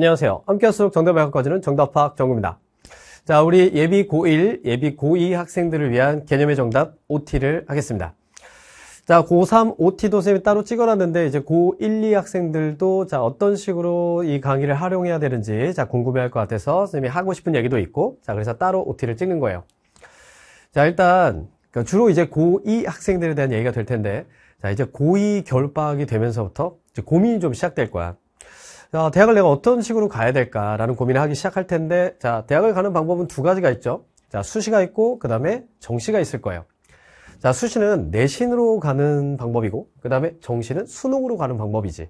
안녕하세요. 함께 할 수록 정답 발표까지는 정답 파악 정구입니다. 자, 우리 예비 고1, 예비 고2 학생들을 위한 개념의 정답 OT를 하겠습니다. 자, 고3 OT도 선생님이 따로 찍어놨는데 이제 고1, 2 학생들도 자, 어떤 식으로 이 강의를 활용해야 되는지 자, 궁금해 할 것 같아서 선생님이 하고 싶은 얘기도 있고 자, 그래서 따로 OT를 찍는 거예요. 자, 일단 그 주로 이제 고2 학생들에 대한 얘기가 될 텐데 자, 이제 고2 겨울방학이 되면서부터 이제 고민이 좀 시작될 거야. 야, 대학을 내가 어떤 식으로 가야 될까라는 고민을 하기 시작할 텐데, 자, 대학을 가는 방법은 두 가지가 있죠. 자, 수시가 있고, 그 다음에 정시가 있을 거예요. 자, 수시는 내신으로 가는 방법이고, 그 다음에 정시는 수능으로 가는 방법이지.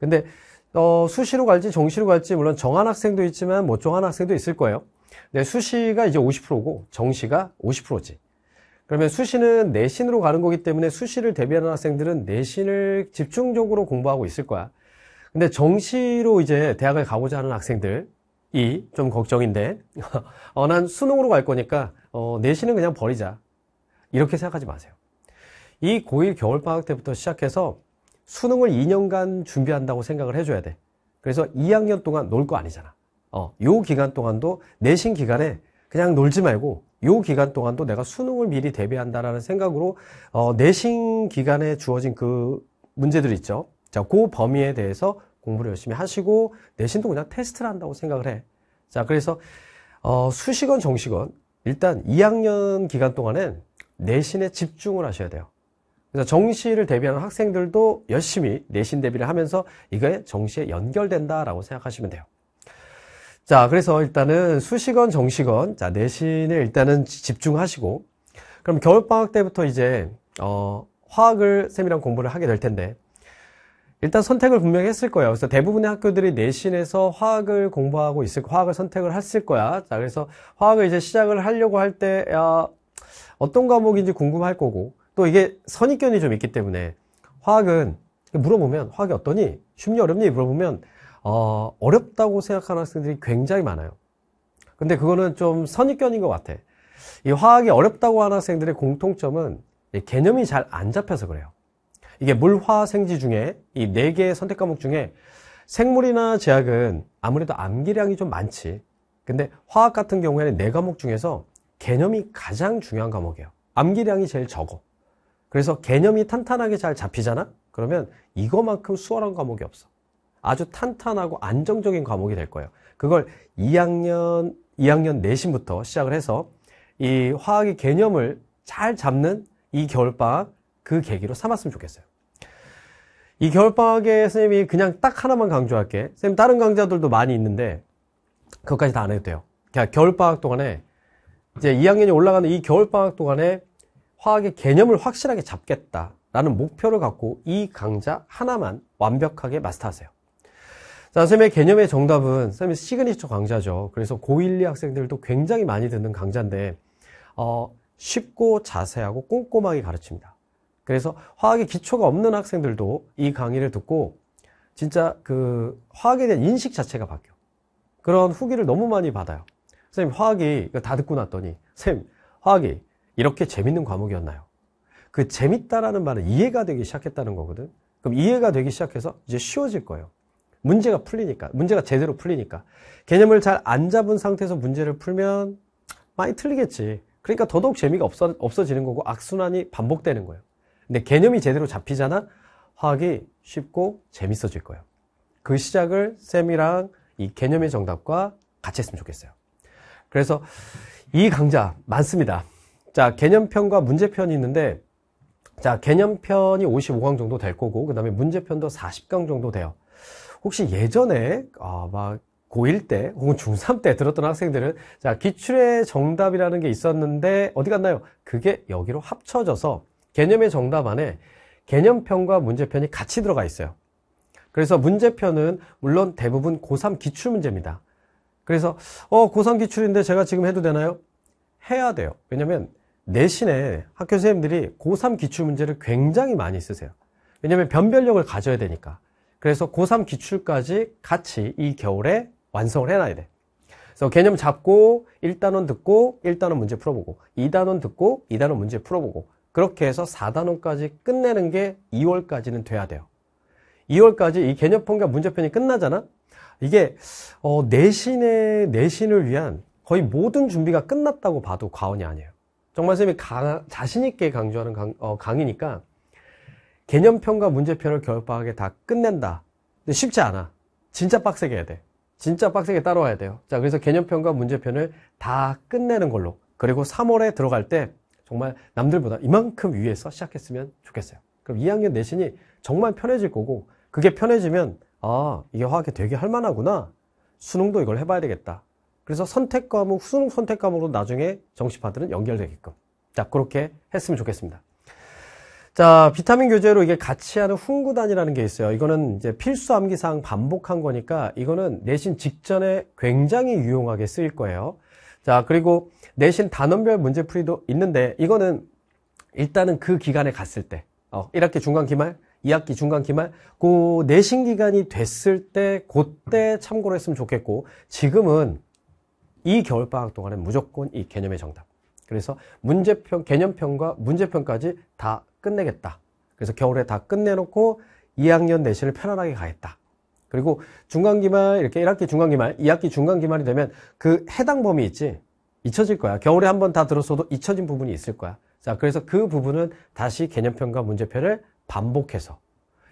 근데, 어, 수시로 갈지 정시로 갈지, 물론 정한 학생도 있지만 못 뭐 정한 학생도 있을 거예요. 근데 수시가 이제 50%고, 정시가 50%지. 그러면 수시는 내신으로 가는 거기 때문에 수시를 대비하는 학생들은 내신을 집중적으로 공부하고 있을 거야. 근데 정시로 이제 대학을 가고자 하는 학생들이 좀 걱정인데 어, 난 수능으로 갈 거니까 어, 내신은 그냥 버리자 이렇게 생각하지 마세요. 이 고1 겨울방학 때부터 시작해서 수능을 2년간 준비한다고 생각을 해줘야 돼. 그래서 2학년 동안 놀 거 아니잖아. 어, 요 기간 동안도 내신 기간에 그냥 놀지 말고 요 기간 동안도 내가 수능을 미리 대비한다라는 생각으로 어, 내신 기간에 주어진 그 문제들 있죠. 자, 그 범위에 대해서 공부를 열심히 하시고 내신도 그냥 테스트를 한다고 생각을 해. 자, 그래서 어, 수식원, 정식원 일단 2학년 기간 동안은 내신에 집중을 하셔야 돼요. 그래서 정시를 대비하는 학생들도 열심히 내신 대비를 하면서 이게 정시에 연결된다라고 생각하시면 돼요. 자, 그래서 일단은 수식원, 정식원, 자, 내신에 일단은 집중하시고, 그럼 겨울방학 때부터 이제, 어, 화학을 쌤이랑 공부를 하게 될 텐데, 일단 선택을 분명히 했을 거예요. 그래서 대부분의 학교들이 내신에서 화학을 공부하고 있을, 화학을 선택을 했을 거야. 자, 그래서 화학을 이제 시작을 하려고 할 때, 야, 어떤 과목인지 궁금할 거고, 또 이게 선입견이 좀 있기 때문에, 화학은, 물어보면, 화학이 어떠니? 쉽니, 어렵니? 물어보면, 어, 어렵다고 생각하는 학생들이 굉장히 많아요. 근데 그거는 좀 선입견인 것 같아. 이 화학이 어렵다고 하는 학생들의 공통점은 개념이 잘 안 잡혀서 그래요. 이게 물화생지 중에 이 네 개의 선택 과목 중에 생물이나 제약은 아무래도 암기량이 좀 많지. 근데 화학 같은 경우에는 네 과목 중에서 개념이 가장 중요한 과목이에요. 암기량이 제일 적어. 그래서 개념이 탄탄하게 잘 잡히잖아? 그러면 이거만큼 수월한 과목이 없어. 아주 탄탄하고 안정적인 과목이 될 거예요. 그걸 2학년, 2학년 내신부터 시작을 해서 이 화학의 개념을 잘 잡는 이 겨울방학 그 계기로 삼았으면 좋겠어요. 이 겨울방학에 선생님이 그냥 딱 하나만 강조할게. 선생님 다른 강좌들도 많이 있는데 그것까지 다 안 해도 돼요. 그냥 겨울방학 동안에 이제 2학년이 올라가는 이 겨울방학 동안에 화학의 개념을 확실하게 잡겠다라는 목표를 갖고 이 강좌 하나만 완벽하게 마스터하세요. 자, 선생님의 개념의 정답은 선생님 시그니처 강좌죠. 그래서 고1, 2 학생들도 굉장히 많이 듣는 강좌인데 어, 쉽고 자세하고 꼼꼼하게 가르칩니다. 그래서 화학의 기초가 없는 학생들도 이 강의를 듣고 진짜 그 화학에 대한 인식 자체가 바뀌어. 그런 후기를 너무 많이 받아요. 선생님, 화학이 다 듣고 났더니 선생님, 화학이 이렇게 재밌는 과목이었나요? 그 재밌다라는 말은 이해가 되기 시작했다는 거거든. 그럼 이해가 되기 시작해서 이제 쉬워질 거예요. 문제가 풀리니까, 문제가 제대로 풀리니까. 개념을 잘 안 잡은 상태에서 문제를 풀면 많이 틀리겠지. 그러니까 더더욱 재미가 없어, 없어지는 거고 악순환이 반복되는 거예요. 근데 개념이 제대로 잡히잖아? 화학이 쉽고 재밌어질 거예요. 그 시작을 쌤이랑 이 개념의 정답과 같이 했으면 좋겠어요. 그래서 이 강좌 많습니다. 자, 개념편과 문제편이 있는데 자, 개념편이 55강 정도 될 거고 그다음에 문제편도 40강 정도 돼요. 혹시 예전에 아, 막 고1 때 혹은 중3 때 들었던 학생들은 자, 기출의 정답이라는 게 있었는데 어디 갔나요? 그게 여기로 합쳐져서 개념의 정답 안에 개념편과 문제편이 같이 들어가 있어요. 그래서 문제편은 물론 대부분 고3 기출 문제입니다. 그래서 어 고3 기출인데 제가 지금 해도 되나요? 해야 돼요. 왜냐면 내신에 학교 선생님들이 고3 기출 문제를 굉장히 많이 쓰세요. 왜냐면 변별력을 가져야 되니까. 그래서 고3 기출까지 같이 이 겨울에 완성을 해놔야 돼. 그래서 개념 잡고 1단원 듣고 1단원 문제 풀어보고 2단원 듣고 2단원 문제 풀어보고 그렇게 해서 4단원까지 끝내는 게 2월까지는 돼야 돼요. 2월까지 이개념평가 문제편이 끝나잖아? 이게 어, 내신의 내신을 위한 거의 모든 준비가 끝났다고 봐도 과언이 아니에요. 정말 선생님이 자신 있게 강조하는 강, 어, 강의니까 개념평가 문제편을 겨울방학에 다 끝낸다. 근데 쉽지 않아. 진짜 빡세게 해야 돼. 진짜 빡세게 따라와야 돼요. 자, 그래서 개념평가 문제편을 다 끝내는 걸로. 그리고 3월에 들어갈 때 정말 남들보다 이만큼 위에서 시작했으면 좋겠어요. 그럼 2학년 내신이 정말 편해질 거고 그게 편해지면 아 이게 화학이 되게 할만하구나 수능도 이걸 해봐야 되겠다. 그래서 선택 과목 수능 선택 과목으로 나중에 정시파들은 연결되게끔 자 그렇게 했으면 좋겠습니다. 자 비타민 교재로 이게 같이 하는 훈구단이라는 게 있어요. 이거는 이제 필수 암기사항 반복한 거니까 이거는 내신 직전에 굉장히 유용하게 쓰일 거예요. 자, 그리고 내신 단원별 문제풀이도 있는데 이거는 일단은 그 기간에 갔을 때 어, 1학기 중간 기말, 2학기 중간 기말 그 내신 기간이 됐을 때 그때 참고로 했으면 좋겠고 지금은 이 겨울방학 동안에 무조건 이 개념의 정답 그래서 문제평, 개념평과 문제평까지 다 끝내겠다 그래서 겨울에 다 끝내놓고 2학년 내신을 편안하게 가겠다 그리고 중간기말 이렇게 1학기 중간기말, 2학기 중간기말이 되면 그 해당 범위 있지? 잊혀질 거야. 겨울에 한 번 다 들었어도 잊혀진 부분이 있을 거야. 자, 그래서 그 부분은 다시 개념편과 문제편을 반복해서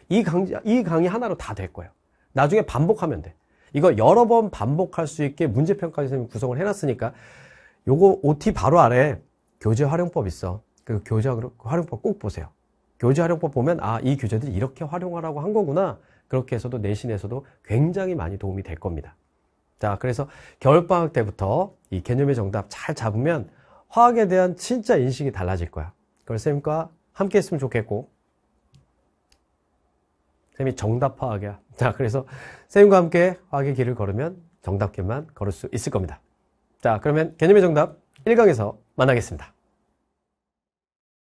이 강의, 이 강의 하나로 다 될 거예요. 나중에 반복하면 돼. 이거 여러 번 반복할 수 있게 문제편까지 선생님 구성을 해놨으니까 요거 OT 바로 아래 교재 활용법 있어. 그 교재 활용법 꼭 보세요. 교재활용법 보면 아 이 교재들이 이렇게 활용하라고 한 거구나 그렇게 해서도 내신에서도 굉장히 많이 도움이 될 겁니다. 자 그래서 겨울방학 때부터 이 개념의 정답 잘 잡으면 화학에 대한 진짜 인식이 달라질 거야. 그걸 쌤과 함께 했으면 좋겠고 쌤이 정답 화학이야. 자 그래서 쌤과 함께 화학의 길을 걸으면 정답길만 걸을 수 있을 겁니다. 자 그러면 개념의 정답 1강에서 만나겠습니다.